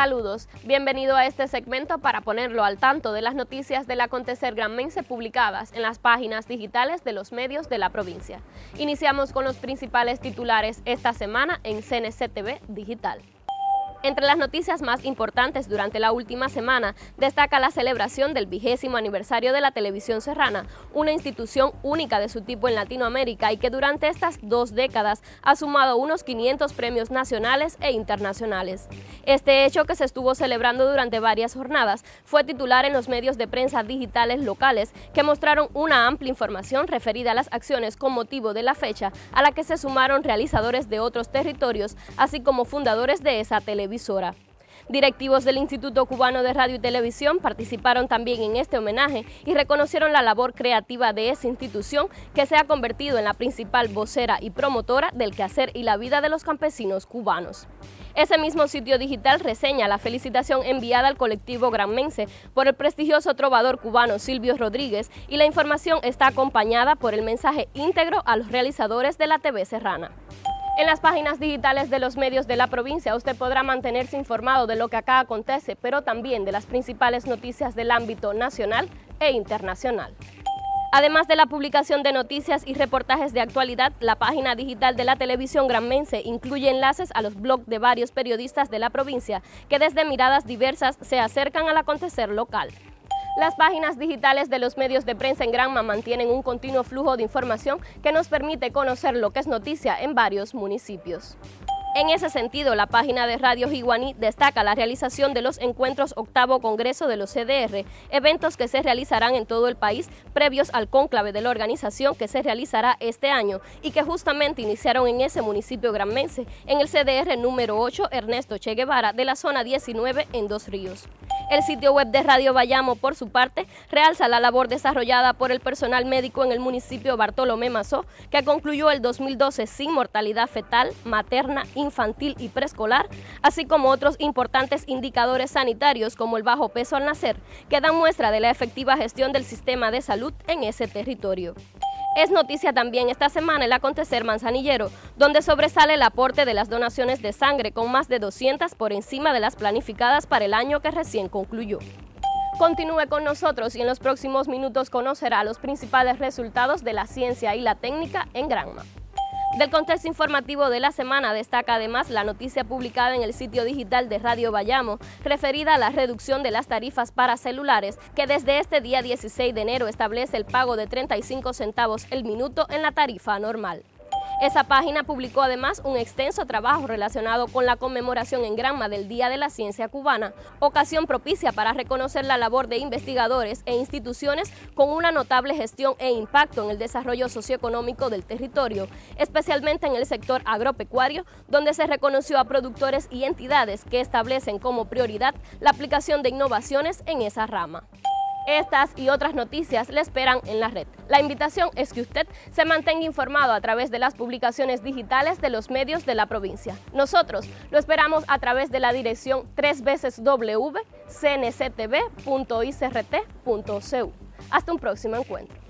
Saludos, bienvenido a este segmento para ponerlo al tanto de las noticias del acontecer granmense publicadas en las páginas digitales de los medios de la provincia. Iniciamos con los principales titulares esta semana en CNCTV Digital. Entre las noticias más importantes durante la última semana destaca la celebración del vigésimo aniversario de la televisión serrana, una institución única de su tipo en Latinoamérica y que durante estas dos décadas ha sumado unos 500 premios nacionales e internacionales. Este hecho, que se estuvo celebrando durante varias jornadas, fue titular en los medios de prensa digitales locales que mostraron una amplia información referida a las acciones con motivo de la fecha, a la que se sumaron realizadores de otros territorios, así como fundadores de esa televisión. Directivos del Instituto Cubano de Radio y Televisión participaron también en este homenaje y reconocieron la labor creativa de esa institución que se ha convertido en la principal vocera y promotora del quehacer y la vida de los campesinos cubanos. Ese mismo sitio digital reseña la felicitación enviada al colectivo granmense por el prestigioso trovador cubano Silvio Rodríguez y la información está acompañada por el mensaje íntegro a los realizadores de la TV Serrana en las páginas digitales de los medios de la provincia. Usted podrá mantenerse informado de lo que acá acontece, pero también de las principales noticias del ámbito nacional e internacional. Además de la publicación de noticias y reportajes de actualidad, la página digital de la televisión granmense incluye enlaces a los blogs de varios periodistas de la provincia que desde miradas diversas se acercan al acontecer local. Las páginas digitales de los medios de prensa en Granma mantienen un continuo flujo de información que nos permite conocer lo que es noticia en varios municipios. En ese sentido, la página de Radio Iguaní destaca la realización de los encuentros octavo Congreso de los CDR, eventos que se realizarán en todo el país previos al cónclave de la organización que se realizará este año y que justamente iniciaron en ese municipio granmense, en el CDR número 8 Ernesto Che Guevara de la zona 19 en Dos Ríos. El sitio web de Radio Bayamo, por su parte, realza la labor desarrollada por el personal médico en el municipio Bartolomé Mazó, que concluyó el 2012 sin mortalidad fetal, materna, infantil y preescolar, así como otros importantes indicadores sanitarios como el bajo peso al nacer, que dan muestra de la efectiva gestión del sistema de salud en ese territorio. Es noticia también esta semana el acontecer manzanillero, donde sobresale el aporte de las donaciones de sangre con más de 200 por encima de las planificadas para el año que recién concluyó. Continúe con nosotros y en los próximos minutos conocerá los principales resultados de la ciencia y la técnica en Granma. Del contexto informativo de la semana destaca además la noticia publicada en el sitio digital de Radio Bayamo, referida a la reducción de las tarifas para celulares, que desde este día 16 de enero establece el pago de 35 centavos el minuto en la tarifa normal. Esa página publicó además un extenso trabajo relacionado con la conmemoración en Granma del Día de la Ciencia Cubana, ocasión propicia para reconocer la labor de investigadores e instituciones con una notable gestión e impacto en el desarrollo socioeconómico del territorio, especialmente en el sector agropecuario, donde se reconoció a productores y entidades que establecen como prioridad la aplicación de innovaciones en esa rama. Estas y otras noticias le esperan en la red. La invitación es que usted se mantenga informado a través de las publicaciones digitales de los medios de la provincia. Nosotros lo esperamos a través de la dirección 3 veces wcnctv.icrt.cu. Hasta un próximo encuentro.